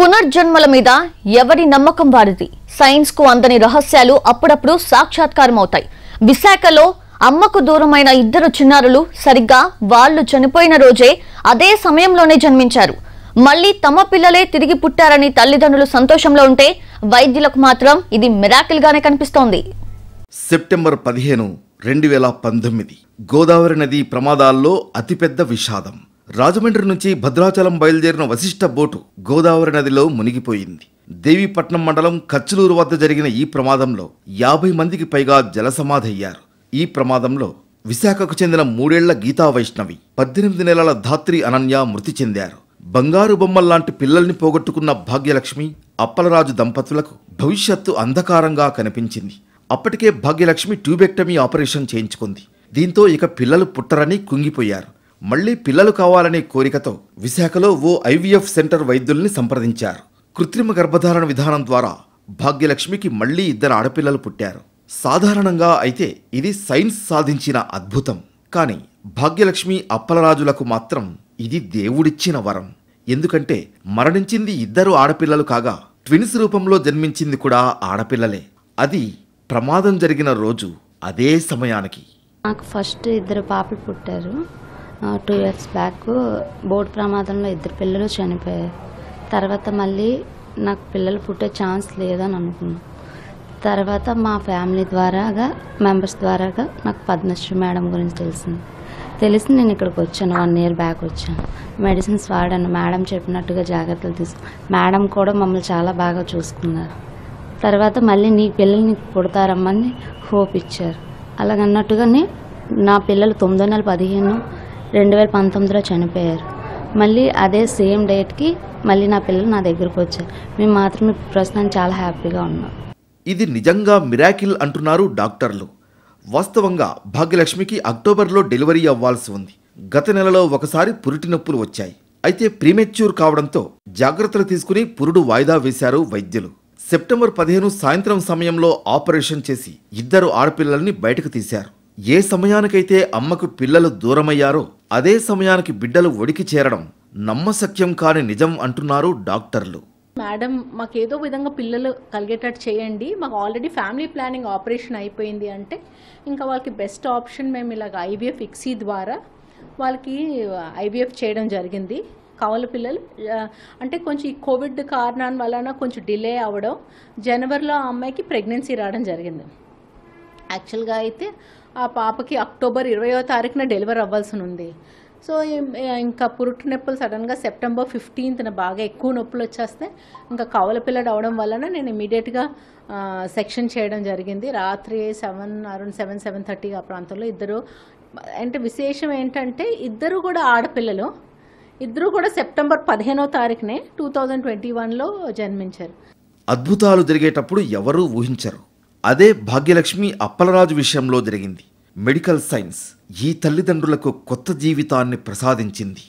పునర్జన్మల మీద ఎవరి నమ్మకం వారిది సైన్స్ కు అందని రహస్యాలు అప్పుడప్పుడు సాక్షాత్కారం అవుతాయి విశాఖలో అమ్మకు దూరమైన ఇద్దరు చిన్నారులు సరిగ్గా వాళ్ళు చనిపోయిన రోజే అదే సమయంలోనే జన్మించారు మళ్ళీ తమ పిల్లలే తిరిగి పుట్టారని తల్లిదండ్రులు సంతోషంలో ఉంటే వైద్యులకు మాత్రం ఇది మిరాకిల్ గానే కనిపిస్తోంది సెప్టెంబర్ పదిహేను రెండు వేల పంతొమ్మిది గోదావరి నది ప్రమాదాల్లో అతిపెద్ద విషాదం రాజమండ్రి నుంచి భద్రాచలం బయలుదేరిన వశిష్ట బోటు గోదావరి నదిలో మునిగిపోయింది దేవీపట్నం మండలం కచ్చలూరు వద్ద జరిగిన ఈ ప్రమాదంలో యాభై మందికి పైగా జలసమాధయ్యారు ఈ ప్రమాదంలో విశాఖకు చెందిన మూడేళ్ల గీతా వైష్ణవి పద్దెనిమిది నెలల ధాత్రి అనన్య మృతి చెందారు బంగారు బొమ్మల్లాంటి పిల్లల్ని పోగొట్టుకున్న భాగ్యలక్ష్మి అప్పలరాజు దంపతులకు భవిష్యత్తు అంధకారంగా కనిపించింది అప్పటికే భాగ్యలక్ష్మి ట్యూబెక్టమీ ఆపరేషన్ చేయించుకుంది దీంతో ఇక పిల్లలు పుట్టరని కుంగిపోయారు మళ్లీ పిల్లలు కావాలనే కోరికతో విశాఖలో ఓ ఐవీఎఫ్ సెంటర్ వైద్యుల్ని సంప్రదించారు కృత్రిమ గర్భధారణ విధానం ద్వారా భాగ్యలక్ష్మికి మళ్లీ ఇద్దరు ఆడపిల్లలు పుట్టారు సాధారణంగా అయితే ఇది సైన్స్ సాధించిన అద్భుతం కానీ భాగ్యలక్ష్మి అప్పలరాజులకు మాత్రం ఇది దేవుడిచ్చిన వరం ఎందుకంటే మరణించింది ఇద్దరు ఆడపిల్లలు కాగా ట్విన్స్ రూపంలో జన్మించింది కూడా ఆడపిల్లలే అది ప్రమాదం జరిగిన రోజు అదే సమయానికి నాకు ఫస్ట్ ఇద్దరు పాపలు పుట్టారు టూ ఇయర్స్ బ్యాక్ బోట్ ప్రమాదంలో ఇద్దరు పిల్లలు చనిపోయారు తర్వాత మళ్ళీ నాకు పిల్లలు పుట్టే ఛాన్స్ లేదని అనుకున్నాను తర్వాత మా ఫ్యామిలీ ద్వారాగా మెంబర్స్ ద్వారాగా నాకు పద్మశ్రీ మేడం గురించి తెలిసింది తెలిసి నేను ఇక్కడికి వచ్చాను వన్ ఇయర్ బ్యాక్ వచ్చాను మెడిసిన్స్ వాడాను మేడం చెప్పినట్టుగా జాగ్రత్తలు తీసుకు మేడం కూడా మమ్మల్ని చాలా బాగా చూసుకున్నారు తర్వాత మళ్ళీ నీ పిల్లల్ని పుడతారమ్మని హోప్ ఇచ్చారు అలాగన్నట్టుగానే నా పిల్లలు తొమ్మిదో నెల పదిహేను రెండు వేల పంతొమ్మిదిలో చనిపోయారు మళ్ళీ అదే సేమ్ డేట్కి మళ్ళీ నా పిల్లలు నా దగ్గరకు వచ్చారు మేము మాత్రం ప్రస్తుతం చాలా హ్యాపీగా ఉన్నాం ఇది నిజంగా మిరాకిల్ అంటున్నారు డాక్టర్లు వాస్తవంగా భాగ్యలక్ష్మికి అక్టోబర్లో డెలివరీ అవ్వాల్సి ఉంది గత నెలలో ఒకసారి పురిటి నొప్పులు వచ్చాయి అయితే ప్రీమెచ్యూర్ కావడంతో జాగ్రత్తలు తీసుకుని పురుడు వాయిదా వేశారు వైద్యులు సెప్టెంబర్ పదిహేను సాయంత్రం సమయంలో ఆపరేషన్ చేసి ఇద్దరు ఆడపిల్లల్ని బయటకు తీశారు ఏ సమయానికైతే అమ్మకు పిల్లలు దూరమయ్యారో అదే సమయానికి బిడ్డలు ఒడికి చేరడం నమ్మశక్యం కాని నిజం అంటున్నారు డాక్టర్లు మేడం మాకు ఏదో విధంగా పిల్లలు కలిగేటట్టు చేయండి మాకు ఆల్రెడీ ఫ్యామిలీ ప్లానింగ్ ఆపరేషన్ అయిపోయింది అంటే ఇంకా వాళ్ళకి బెస్ట్ ఆప్షన్ మేము ఇలాగ ఐవీఎఫ్ ఇక్సీ e ద్వారా వాళ్ళకి ఐవీఎఫ్ uh, చేయడం జరిగింది కావాల పిల్లలు uh, అంటే కొంచెం ఈ కోవిడ్ కారణాల వలన కొంచెం డిలే అవ్వడం జనవరిలో ఆ అమ్మాయికి ప్రెగ్నెన్సీ రావడం జరిగింది యాక్చువల్గా అయితే ఆ పాపకి అక్టోబర్ ఇరవయో తారీఖున డెలివర్ అవ్వాల్సి ఉంది సో ఇంకా పురుటు నొప్పులు సడన్గా సెప్టెంబర్ ఫిఫ్టీన్త్న బాగా ఎక్కువ నొప్పులు వచ్చేస్తే ఇంకా కవల పిల్లడు అవడం వలన నేను ఇమీడియట్గా సెక్షన్ చేయడం జరిగింది రాత్రి seven around seven seven thirty ఆ ప్రాంతంలో ఇద్దరు అంటే విశేషం ఏంటంటే ఇద్దరు కూడా ఆడపిల్లలు ఇద్దరు కూడా సెప్టెంబర్ పదిహేనో తారీఖునే టూ థౌజండ్ ట్వంటీ వన్లో జన్మించారు అద్భుతాలు జరిగేటప్పుడు ఎవరూ ఊహించరు అదే భాగ్యలక్ష్మి అప్పలరాజు విషయంలో జరిగింది మెడికల్ సైన్స్ ఈ తల్లిదండ్రులకు కొత్త జీవితాన్ని ప్రసాదించింది